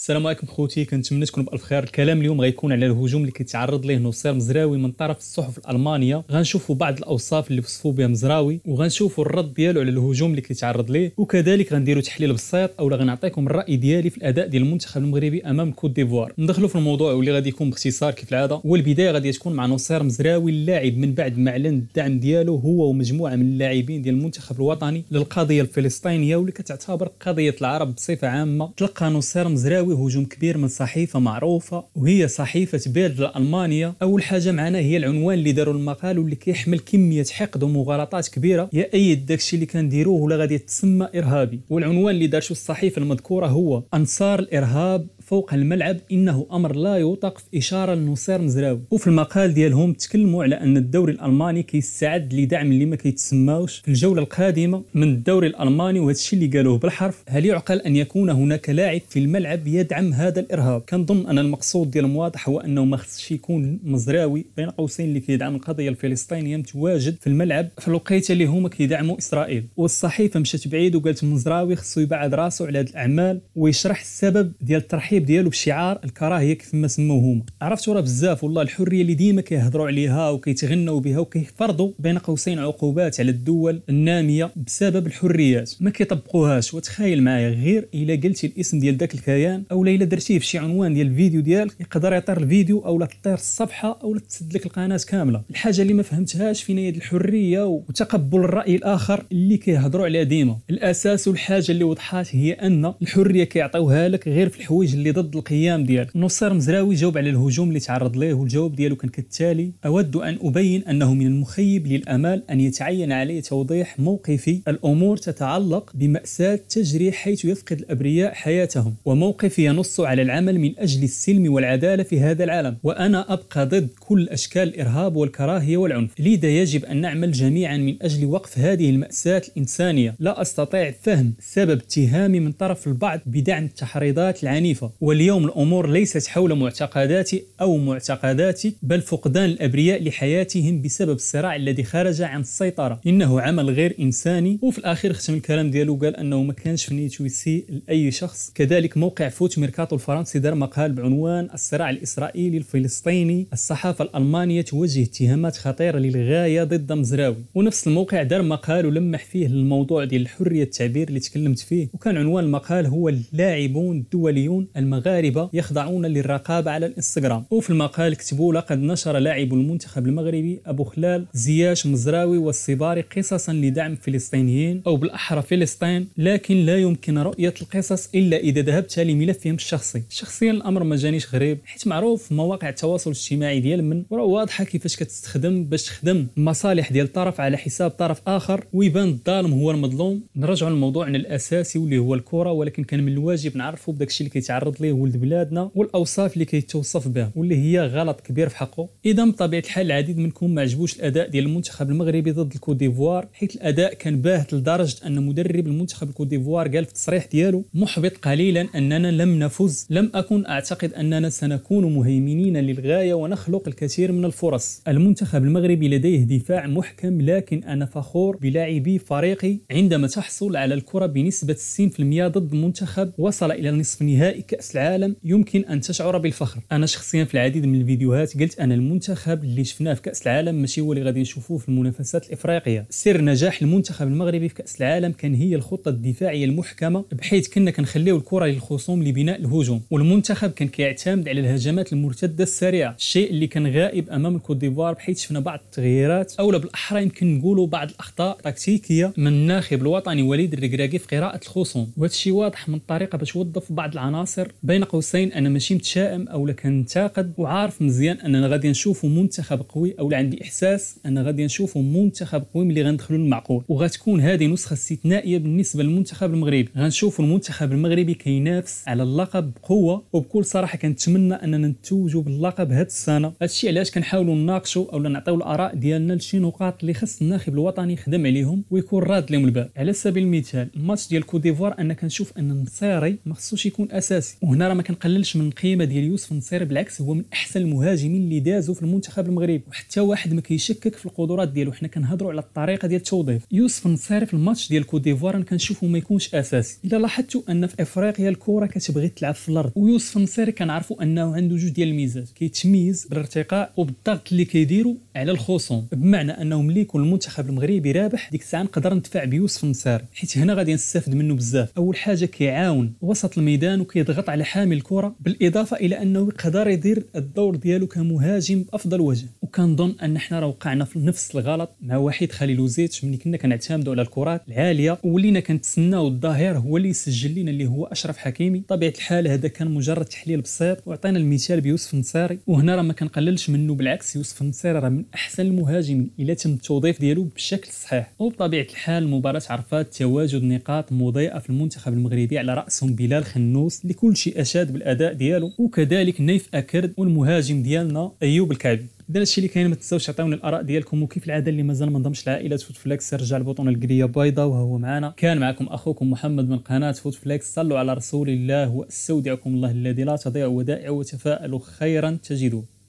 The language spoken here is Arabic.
السلام عليكم خوتي كنتمنى تكونوا بالف خير الكلام اليوم غيكون على الهجوم اللي كيتعرض ليه نصير مزراوي من طرف الصحف الالمانيه غنشوفوا بعض الاوصاف اللي وصفوا بها مزراوي وغنشوفوا الرد ديالو على الهجوم اللي كيتعرض ليه وكذلك غنديروا تحليل بسيط اولا غنعطيكم الراي ديالي في الاداء ديال المنتخب المغربي امام كوت ديفوار ندخلوا في الموضوع واللي غادي يكون باختصار كيف العاده والبدايه غادي تكون مع نصير مزراوي اللاعب من بعد ما اعلن الدعم ديالو هو ومجموعه من اللاعبين ديال المنتخب الوطني للقضيه الفلسطينيه واللي كتعتبر قضيه العرب بصفه عامه تلقى نصير مزراوي يساوي هجوم كبير من صحيفه معروفه وهي صحيفه بيرد الالمانيه اول حاجه معنا هي العنوان اللي داروا المقال واللي كيحمل كميه حقد ومغالطات كبيره يأيد داكشي اللي كنديروه ولا غادي تسمى ارهابي والعنوان اللي دارته الصحيفه المذكوره هو انصار الارهاب فوق الملعب انه امر لا يطاق في اشاره لنصير مزراوي وفي المقال ديالهم تكلموا على ان الدوري الالماني كيستعد لدعم اللي ما كيتسماوش في الجوله القادمه من الدوري الالماني وهذا الشيء اللي قالوه بالحرف هل يعقل ان يكون هناك لاعب في الملعب يدعم هذا الارهاب كنظن ان المقصود ديالهم واضح هو انه ما خصش يكون مزراوي بين قوسين اللي كيدعم القضيه الفلسطينيه متواجد في الملعب في الوقيته اللي هما كيدعموا اسرائيل والصحيفه مشات بعيد وقالت مزراوي خصو يبعد راسو على هذه الاعمال ويشرح السبب ديال الترحيب التعريب ديالو بشعار الكراهيه كيف ما سموه هما عرفتوا راه بزاف والله الحريه اللي ديما كيهضروا عليها وكيتغنوا بها وكيفرضوا بين قوسين عقوبات على الدول الناميه بسبب الحريات ما كيطبقوهاش وتخيل معايا غير الا قلتي الاسم ديال داك الكيان او الا درتيه في شي عنوان ديال الفيديو ديالك يقدر يطير الفيديو او لا تطير الصفحه او تسد لك القناه كامله الحاجه اللي ما فهمتهاش فين هي الحريه وتقبل الراي الاخر اللي كيهضروا عليها ديما الاساس والحاجه اللي وضحات هي ان الحريه كيعطيوها لك غير في الحوايج اللي اللي ضد القيام ديالك نصر مزراوي جاوب على الهجوم اللي تعرض ليه والجواب ديالو كان كالتالي اود ان ابين انه من المخيب للامال ان يتعين علي توضيح موقفي الامور تتعلق بماساه تجري حيث يفقد الابرياء حياتهم وموقفي ينص على العمل من اجل السلم والعداله في هذا العالم وانا ابقى ضد كل اشكال الارهاب والكراهيه والعنف لذا يجب ان نعمل جميعا من اجل وقف هذه الماساه الانسانيه لا استطيع فهم سبب اتهامي من طرف البعض بدعم التحريضات العنيفه واليوم الأمور ليست حول معتقداتي أو معتقداتي بل فقدان الأبرياء لحياتهم بسبب الصراع الذي خرج عن السيطرة إنه عمل غير إنساني وفي الأخير ختم الكلام ديالو قال أنه ما كانش في نيته يسيء لأي شخص كذلك موقع فوت ميركاتو الفرنسي دار مقال بعنوان الصراع الإسرائيلي الفلسطيني الصحافة الألمانية توجه اتهامات خطيرة للغاية ضد مزراوي ونفس الموقع دار مقال ولمح فيه للموضوع ديال الحرية التعبير اللي تكلمت فيه وكان عنوان المقال هو اللاعبون الدوليون المغاربة يخضعون للرقابة على الانستغرام وفي المقال كتبوا لقد نشر لاعب المنتخب المغربي أبو خلال زياش مزراوي والصباري قصصا لدعم فلسطينيين أو بالأحرى فلسطين لكن لا يمكن رؤية القصص إلا إذا ذهبت لملفهم الشخصي شخصيا الأمر ما جانيش غريب حيت معروف مواقع التواصل الاجتماعي ديال من وراه واضحة كيفاش كتستخدم باش تخدم مصالح ديال طرف على حساب طرف آخر ويبان الظالم هو المظلوم نرجعوا لموضوعنا الأساسي واللي هو الكرة ولكن كان من الواجب نعرفوا بداك الشيء اللي كيتعرض كيتعرض ليه ولد بلادنا والاوصاف اللي كيتوصف بها واللي هي غلط كبير في حقه اذا بطبيعه الحال العديد منكم ما عجبوش الاداء ديال المنتخب المغربي ضد الكوت ديفوار حيث الاداء كان باهت لدرجه ان مدرب المنتخب الكوت ديفوار قال في التصريح ديالو محبط قليلا اننا لم نفز لم اكن اعتقد اننا سنكون مهيمنين للغايه ونخلق الكثير من الفرص المنتخب المغربي لديه دفاع محكم لكن انا فخور بلاعبي فريقي عندما تحصل على الكره بنسبه 60% ضد منتخب وصل الى نصف نهائي كأس العالم يمكن أن تشعر بالفخر أنا شخصيا في العديد من الفيديوهات قلت أن المنتخب اللي شفناه في كأس العالم ماشي هو اللي غادي نشوفوه في المنافسات الإفريقية سر نجاح المنتخب المغربي في كأس العالم كان هي الخطة الدفاعية المحكمة بحيث كنا كنخليو الكرة للخصوم لبناء الهجوم والمنتخب كان كيعتمد على الهجمات المرتدة السريعة الشيء اللي كان غائب أمام الكوت ديفوار بحيث شفنا بعض التغييرات أو بالأحرى يمكن نقولوا بعض الأخطاء تكتيكية من الناخب الوطني وليد الركراكي في قراءة الخصوم وهذا الشيء واضح من الطريقة باش وظف بعض العناصر بين قوسين انا ماشي متشائم او كنتاقد وعارف مزيان اننا غادي نشوفوا منتخب قوي او عندي احساس ان غادي نشوفوا منتخب قوي ملي غندخلوا للمعقول وغتكون هذه نسخه استثنائيه بالنسبه للمنتخب المغربي غنشوفوا المنتخب المغربي كينافس على اللقب بقوه وبكل صراحه كنتمنى اننا نتوجوا باللقب هذه السنه هادشي علاش كنحاولوا نناقشوا او نعطيو الاراء ديالنا لشي نقاط اللي خص الناخب الوطني يخدم عليهم ويكون راد لهم البال على سبيل المثال الماتش ديال كوديفوار انا كنشوف ان النصيري ما خصوش يكون اساسي وهنا راه ما كنقللش من القيمه ديال يوسف النصيري بالعكس هو من احسن المهاجمين اللي دازوا في المنتخب المغربي وحتى واحد ما كيشكك في القدرات ديالو حنا كنهضروا على الطريقه ديال التوظيف يوسف النصيري في الماتش ديال كوت ديفوار انا ما يكونش اساسي الا لاحظتوا ان في افريقيا الكره كتبغي تلعب في الارض ويوسف النصيري كنعرفوا انه عنده جوج ديال الميزات كيتميز بالارتقاء وبالضغط اللي كيديروا على الخصوم بمعنى انه ملي يكون المنتخب المغربي رابح ديك الساعه نقدر ندفع بيوسف النصيري حيت هنا غادي نستافد منه بزاف اول حاجه كيعاون وسط الميدان وكيضغط على حامل الكره بالاضافه الى انه قدر يدير الدور ديالو كمهاجم بافضل وجه وكنظن ان حنا راه وقعنا في نفس الغلط مع وحيد خليل وزيت ملي كنا كنعتمدوا على الكرات العاليه ولينا كنتسناو الظهير هو اللي يسجل لنا اللي هو اشرف حكيمي طبيعه الحال هذا كان مجرد تحليل بسيط وعطينا المثال بيوسف النصيري وهنا راه ما كنقللش منه بالعكس يوسف النصيري راه من احسن المهاجمين الا تم التوظيف ديالو بشكل صحيح وبطبيعه الحال المباراه عرفات تواجد نقاط مضيئه في المنتخب المغربي على راسهم بلال خنوس لكل شيء اشاد بالاداء ديالو وكذلك نيف اكرد والمهاجم ديالنا ايوب الكعبي اذا الشيء اللي كاين ما تنساوش تعطيونا الاراء ديالكم وكيف العاده اللي مازال ما انضمش لعائله فوت فليكس رجع البطون الكريه بيضاء وهو معنا كان معكم اخوكم محمد من قناه فوت فليكس صلوا على رسول الله واستودعكم الله الذي لا تضيع ودائعه وتفاءلوا خيرا تجدوه